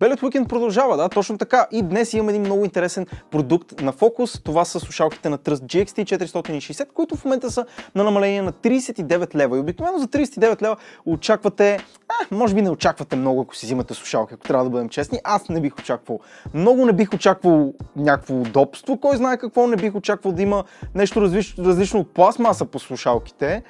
Белет уикенд продължава, да, точно така. И днес имам един много интересен продукт на фокус. Това са слушалките на Trust GXT 460, които в момента са на намаление на 39 лева. И обикновено за 39 лева очаквате, а, може би не очаквате много, ако си взимате слушалки, ако трябва да бъдем честни. Аз не бих очаквал много, не бих очаквал някакво удобство, кой знае какво, не бих очаквал да има нещо различно, различно от пластмаса по слушалките.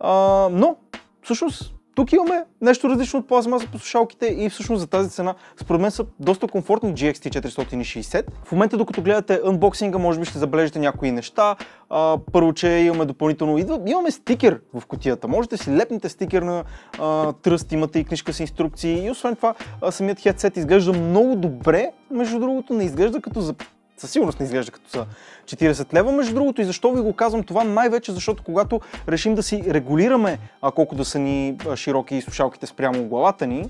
А, но, всъщност, тук имаме нещо различно от пластмаса по слушалките и всъщност за тази цена според мен са доста комфортни GXT 460. В момента докато гледате анбоксинга може би ще забележите някои неща. А, първо, че имаме допълнително, идва, имаме стикер в котията. Можете си лепнете стикер на а, тръст, имате и книжка с инструкции и освен това самият хедсет изглежда много добре. Между другото не изглежда като за със сигурност не изглежда като са 40 лева. Между другото и защо ви го казвам това най-вече, защото когато решим да си регулираме а, колко да са ни широки слушалките спрямо главата ни,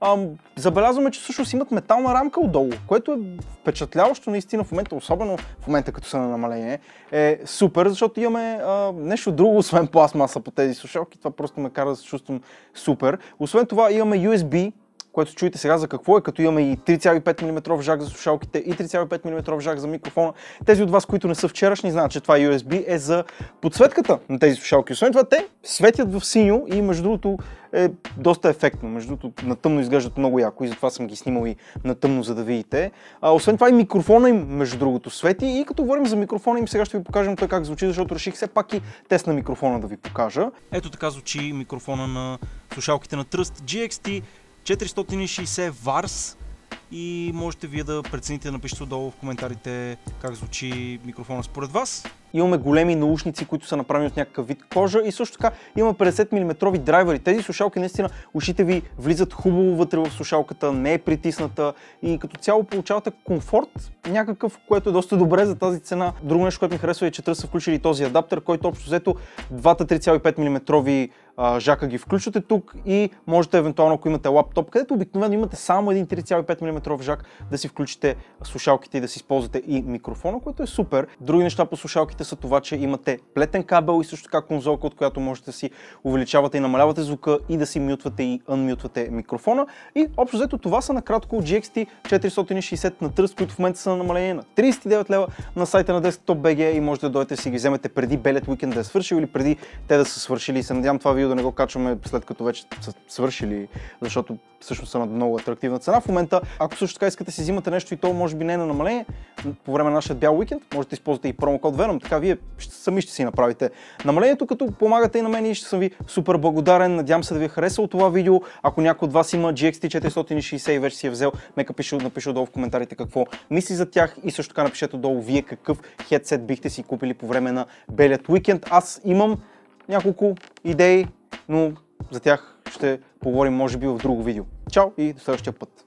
а, забелязваме, че всъщност имат метална рамка отдолу, което е впечатляващо наистина в момента, особено в момента като са на намаление, е супер, защото имаме а, нещо друго, освен пластмаса по тези слушалки, това просто ме кара да се чувствам супер. Освен това имаме USB което чуете сега за какво е, като имаме и 3,5 мм жак за слушалките и 3,5 мм жак за микрофона. Тези от вас, които не са вчерашни, знаят, че това USB е за подсветката на тези слушалки. Освен това, те светят в синьо и между другото е доста ефектно. Между другото, на тъмно изглеждат много яко и затова съм ги снимал и на тъмно, за да видите. А, освен това и микрофона им, между другото, свети. И като говорим за микрофона им, сега ще ви покажем той как звучи, защото реших все пак и тест на микрофона да ви покажа. Ето така звучи микрофона на слушалките на Trust GXT 460 варс и можете вие да прецените да напишете отдолу в коментарите как звучи микрофона според вас. Имаме големи наушници, които са направени от някакъв вид кожа и също така имаме 50 мм драйвери. Тези слушалки наистина ушите ви влизат хубаво вътре в слушалката, не е притисната и като цяло получавате комфорт някакъв, което е доста добре за тази цена. Друго нещо, което ми харесва е, че са включили този адаптер, който общо взето двата 3,5 мм жака ги включвате тук и можете евентуално, ако имате лаптоп, където обикновено имате само един 3,5 мм жак, да си включите слушалките и да си използвате и микрофона, което е супер. Други неща по слушалките са това, че имате плетен кабел и също така конзолка, от която можете да си увеличавате и намалявате звука и да си мютвате и анмютвате микрофона. И общо взето това са накратко GXT 460 на тръст, които в момента са на намаление на 39 лева на сайта на Desktop BG и можете да дойдете си ги вземете преди белият уикенд да е свършил или преди те да са свършили. И се надявам това видео да не го качваме след като вече са свършили, защото всъщност са на много атрактивна цена. В момента, ако също така искате да си взимате нещо и то може би не е на намаление, по време на нашия бял уикенд, можете да използвате и промокод Venom, така вие сами ще си направите намалението, като помагате и на мен и ще съм ви супер благодарен. Надявам се да ви е харесало това видео. Ако някой от вас има GXT 460 и вече си е взел, нека пише, напише долу в коментарите какво мисли за тях и също така напишете долу вие какъв хедсет бихте си купили по време на белият уикенд. Аз имам няколко идеи, но за тях ще поговорим може би в друго видео. Чао и до следващия път!